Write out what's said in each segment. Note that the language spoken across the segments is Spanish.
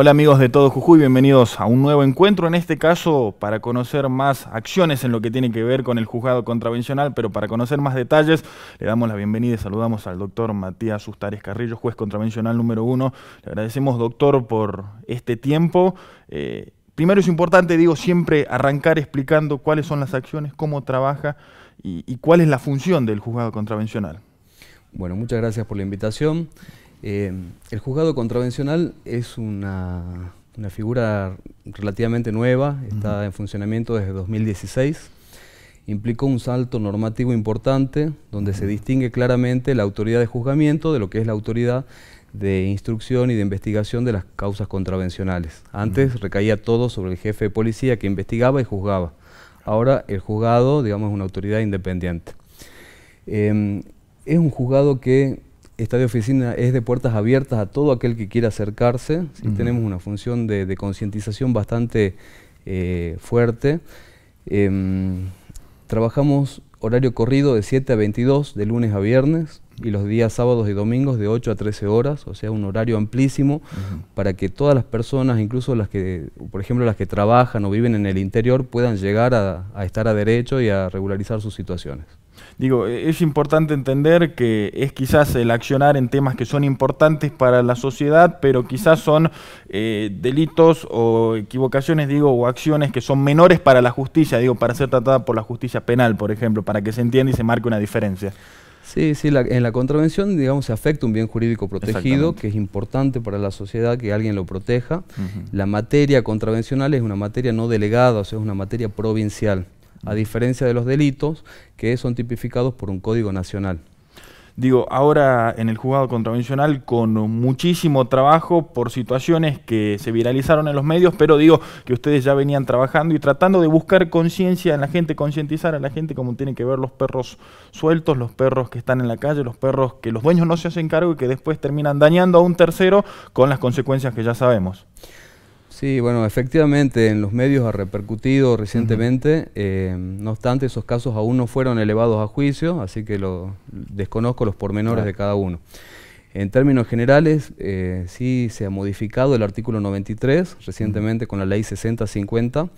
Hola amigos de Todo Jujuy, bienvenidos a un nuevo encuentro, en este caso para conocer más acciones en lo que tiene que ver con el juzgado contravencional, pero para conocer más detalles le damos la bienvenida y saludamos al doctor Matías Ustares Carrillo, juez contravencional número uno. Le agradecemos doctor por este tiempo. Eh, primero es importante, digo, siempre arrancar explicando cuáles son las acciones, cómo trabaja y cuál es la función del juzgado contravencional. Bueno, muchas gracias por la invitación. Eh, el juzgado contravencional es una, figura relativamente nueva, está en funcionamiento desde 2016. Implicó un salto normativo importante donde se distingue claramente la autoridad de juzgamiento de lo que es la autoridad de instrucción y de investigación de las causas contravencionales. Antes recaía todo sobre el jefe de policía que investigaba y juzgaba. Ahora el juzgado, digamos, es una autoridad independiente. Em, es un juzgado que esta de oficina es de puertas abiertas a todo aquel que quiera acercarse. Tenemos una función de, concientización bastante eh, fuerte. Em, trabajamos horario corrido de 7 a 22, de lunes a viernes, y los días sábados y domingos de 8 a 13 horas, o sea, un horario amplísimo para que todas las personas, incluso las que, por ejemplo, las que trabajan o viven en el interior, puedan llegar a estar a derecho y a regularizar sus situaciones. Digo, e, es importante entender que es quizás el accionar en temas que son importantes para la sociedad, pero quizás son eh, delitos o equivocaciones, digo, o acciones que son menores para la justicia, digo, para ser tratada por la justicia penal, por ejemplo, para que se entienda y se marque una diferencia. Sí, sí, en la contravención, digamos, se afecta un bien jurídico protegido, que es importante para la sociedad que alguien lo proteja. La materia contravencional es una materia no delegada, o sea, es una materia provincial a diferencia de los delitos que son tipificados por un código nacional. Digo, ahora en el juzgado contravencional con muchísimo trabajo por situaciones que se viralizaron en los medios, pero digo que ustedes ya venían trabajando y tratando de buscar conciencia en la gente, concientizar a la gente como tienen que ver los perros sueltos, los perros que están en la calle, los perros que los dueños no se hacen cargo y que después terminan dañando a un tercero con las consecuencias que ya sabemos. Sí, bueno, efectivamente en los medios ha repercutido recientemente, eh, no obstante esos casos aún no fueron elevados a juicio, así que lo, desconozco los pormenores de cada uno. En términos generales, eh, sí se ha modificado el artículo 93 recientemente con la ley 6050,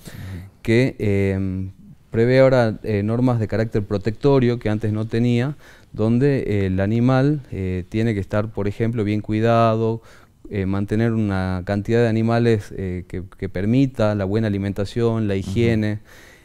que eh, prevé ahora normas de carácter protectorio que antes no tenía, donde el animal tiene que estar, por ejemplo, bien cuidado, eh, mantener una cantidad de animales eh, que, permita la buena alimentación, la higiene.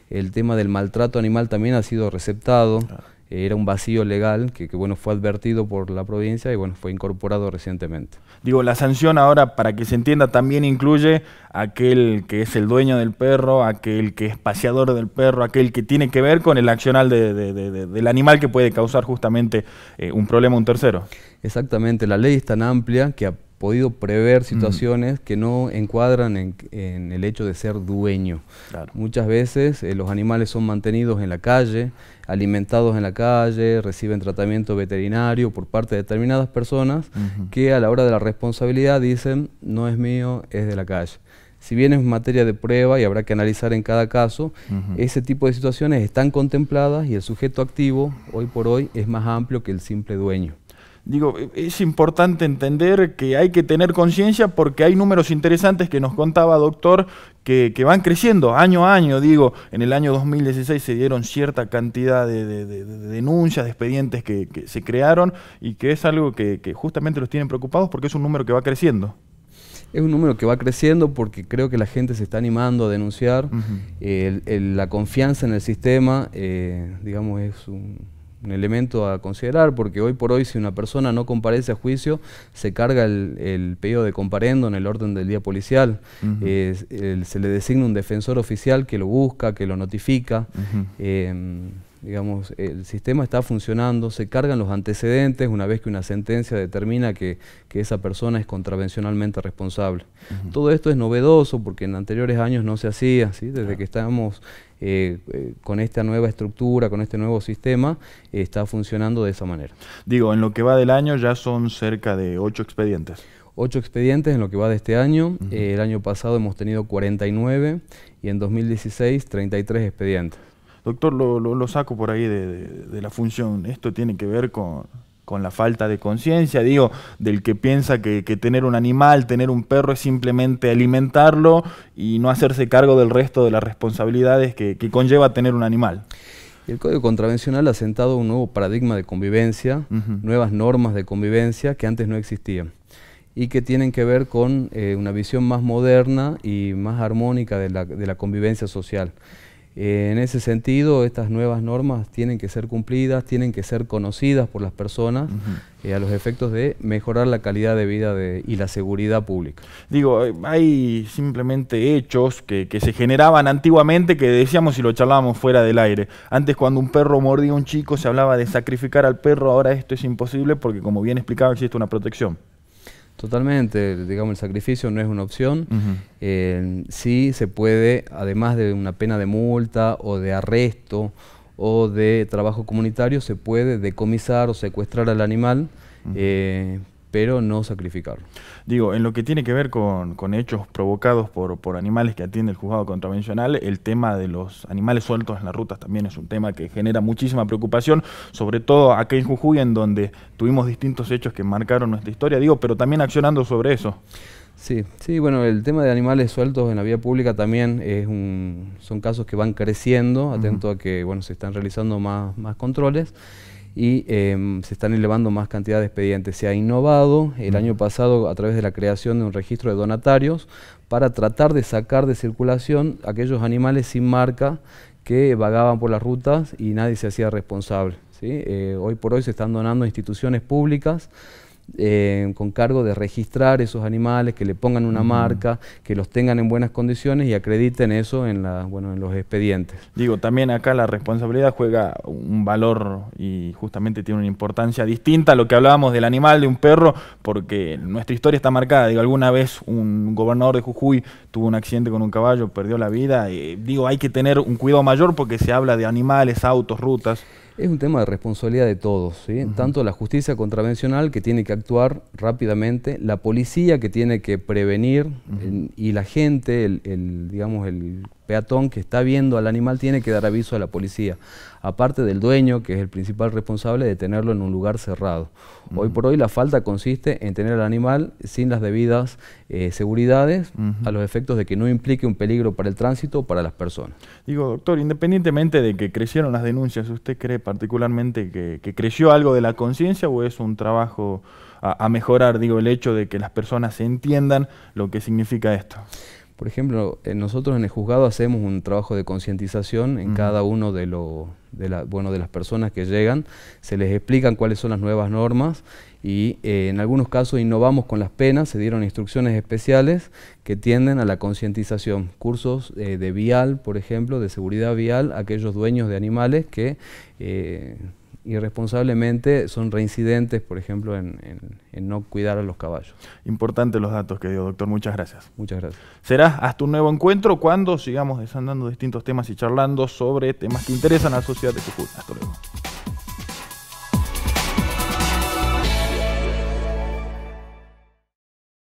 El tema del maltrato animal también ha sido receptado. Ah. Eh, era un vacío legal que, bueno, fue advertido por la provincia y bueno, fue incorporado recientemente. Digo, la sanción ahora, para que se entienda, también incluye aquel que es el dueño del perro, aquel que es paseador del perro, aquel que tiene que ver con el accional del animal que puede causar justamente un problema a un tercero. Exactamente, la ley es tan amplia que podido prever mm. situaciones que no encuadran en, el hecho de ser dueño. Muchas veces eh, los animales son mantenidos en la calle, alimentados en la calle, reciben tratamiento veterinario por parte de determinadas personas que a la hora de la responsabilidad dicen no es mío, es de la calle. Si bien es materia de prueba y habrá que analizar en cada caso, ese tipo de situaciones están contempladas y el sujeto activo hoy por hoy es más amplio que el simple dueño. Digo, e, es importante entender que hay que tener conciencia porque hay números interesantes que nos contaba doctor que, van creciendo año a año. Digo, en el año 2016 se dieron cierta cantidad de, denuncias, de expedientes que, se crearon y que es algo que, justamente los tienen preocupados porque es un número que va creciendo es un número que va creciendo porque creo que la gente se está animando a denunciar. la confianza en el sistema, eh, digamos, es un, un elemento a considerar, porque hoy por hoy si una persona no comparece a juicio, se carga el, pedido de comparendo en el orden del día policial, se le designa un defensor oficial que lo busca, que lo notifica. Em, digamos, el sistema está funcionando, se cargan los antecedentes una vez que una sentencia determina que, esa persona es contravencionalmente responsable. Todo esto es novedoso porque en anteriores años no se hacía, así desde que estábamos eh, eh, con esta nueva estructura, con este nuevo sistema, está funcionando de esa manera. Digo, en lo que va del año ya son cerca de ocho expedientes. Ocho expedientes en lo que va de este año. Eh, el año pasado hemos tenido 49 y en 2016 33 expedientes. Doctor, lo, saco por ahí de la función. Esto tiene que ver con con la falta de conciencia, digo, del que piensa que, tener un animal, tener un perro es simplemente alimentarlo y no hacerse cargo del resto de las responsabilidades que, conlleva tener un animal. El Código Contravencional ha sentado un nuevo paradigma de convivencia, nuevas normas de convivencia que antes no existían y que tienen que ver con eh, una visión más moderna y más armónica de la convivencia social. Eh, en ese sentido, estas nuevas normas tienen que ser cumplidas, tienen que ser conocidas por las personas eh, a los efectos de mejorar la calidad de vida y la seguridad pública. Digo, eh, hay simplemente hechos que, se generaban antiguamente que decíamos y lo charlábamos fuera del aire. Antes cuando un perro mordía a un chico se hablaba de sacrificar al perro, ahora esto es imposible porque como bien explicaba existe una protección. Totalmente, digamos, el sacrificio no es una opción. Eh, sí se puede, además de una pena de multa o de arresto o de trabajo comunitario, se puede decomisar o secuestrar al animal pero no sacrificarlo. Digo, en lo que tiene que ver con, hechos provocados por, animales que atiende el juzgado contravencional, el tema de los animales sueltos en las rutas también es un tema que genera muchísima preocupación, sobre todo acá en Jujuy, en donde tuvimos distintos hechos que marcaron nuestra historia, digo, pero también accionando sobre eso. Sí, sí, bueno, el tema de animales sueltos en la vía pública también es un, son casos que van creciendo, atento a que, bueno, se están realizando más, más controles y em, se están elevando más cantidad de expedientes. Se ha innovado el mm. año pasado a través de la creación de un registro de donatarios para tratar de sacar de circulación aquellos animales sin marca que vagaban por las rutas y nadie se hacía responsable. Eh, hoy por hoy se están donando instituciones públicas eh, con cargo de registrar esos animales, que le pongan una marca, que los tengan en buenas condiciones y acrediten eso en, en los expedientes. Digo, también acá la responsabilidad juega un valor y justamente tiene una importancia distinta a lo que hablábamos del animal, de un perro, porque nuestra historia está marcada. Digo, alguna vez un gobernador de Jujuy tuvo un accidente con un caballo, perdió la vida. Eh, digo, hay que tener un cuidado mayor porque se habla de animales, autos, rutas es un tema de responsabilidad de todos, tanto la justicia contravencional que tiene que actuar rápidamente, la policía que tiene que prevenir y la gente, el, digamos, el peatón que está viendo al animal tiene que dar aviso a la policía, aparte del dueño que es el principal responsable de tenerlo en un lugar cerrado. Hoy por hoy la falta consiste en tener al animal sin las debidas eh, seguridades a los efectos de que no implique un peligro para el tránsito o para las personas. Digo, doctor, independientemente de que crecieron las denuncias, ¿usted cree particularmente que, creció algo de la conciencia o es un trabajo a, a mejorar, digo, el hecho de que las personas entiendan lo que significa esto? Por ejemplo, eh, nosotros en el juzgado hacemos un trabajo de concientización en cada uno de, bueno, de las personas que llegan, se les explican cuáles son las nuevas normas y eh, en algunos casos innovamos con las penas, se dieron instrucciones especiales que tienden a la concientización, cursos eh, de vial, por ejemplo, de seguridad vial, aquellos dueños de animales que irresponsablemente son reincidentes, por ejemplo, en, no cuidar a los caballos. Importante los datos que dio, doctor. Muchas gracias. Muchas gracias. Será hasta un nuevo encuentro cuando sigamos desandando distintos temas y charlando sobre temas que interesan a la sociedad de Jujuy. Hasta luego.